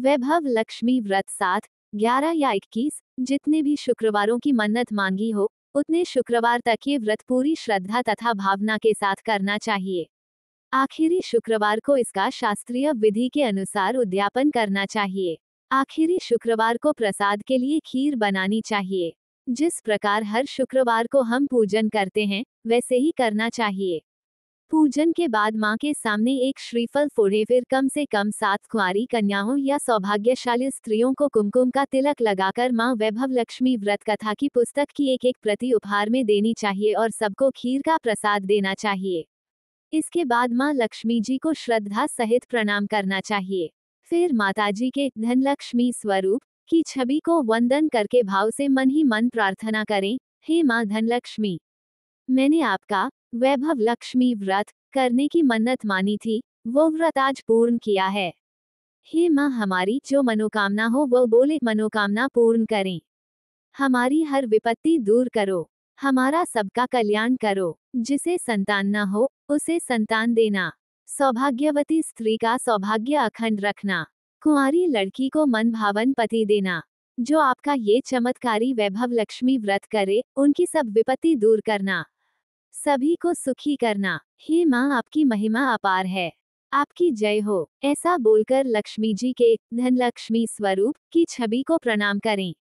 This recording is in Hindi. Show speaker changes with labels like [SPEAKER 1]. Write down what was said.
[SPEAKER 1] वैभव लक्ष्मी व्रत साथ ग्यारह या इक्कीस जितने भी शुक्रवारों की मन्नत मांगी हो उतने शुक्रवार तक ये व्रत पूरी श्रद्धा तथा भावना के साथ करना चाहिए आखिरी शुक्रवार को इसका शास्त्रीय विधि के अनुसार उद्यापन करना चाहिए आखिरी शुक्रवार को प्रसाद के लिए खीर बनानी चाहिए जिस प्रकार हर शुक्रवार को हम पूजन करते हैं वैसे ही करना चाहिए पूजन के बाद मां के सामने एक श्रीफल फोड़े फिर कम से कम सात कुआरी कन्याओं या सौभाग्यशाली स्त्रियों को कुमकुम का तिलक लगाकर मां वैभव लक्ष्मी व्रत कथा की पुस्तक की एक एक प्रति उपहार में देनी चाहिए और सबको खीर का प्रसाद देना चाहिए इसके बाद माँ लक्ष्मी जी को श्रद्धा सहित प्रणाम करना चाहिए फिर माताजी के धनलक्ष्मी स्वरूप की छवि को वंदन करके भाव से मन ही मन प्रार्थना करें हे माँ धनलक्ष्मी मैंने आपका वैभव लक्ष्मी व्रत करने की मन्नत मानी थी वो व्रत आज पूर्ण किया है हे माँ हमारी जो मनोकामना हो वो बोले मनोकामना पूर्ण करें हमारी हर विपत्ति दूर करो हमारा सबका कल्याण करो जिसे संतान न हो उसे संतान देना सौभाग्यवती स्त्री का सौभाग्य अखंड रखना कुंवारी लड़की को मन भावन पति देना जो आपका ये चमत्कारी वैभव लक्ष्मी व्रत करे उनकी सब विपत्ति दूर करना सभी को सुखी करना हे माँ आपकी महिमा अपार है आपकी जय हो ऐसा बोलकर लक्ष्मी जी के धनलक्ष्मी स्वरूप की छवि को प्रणाम करें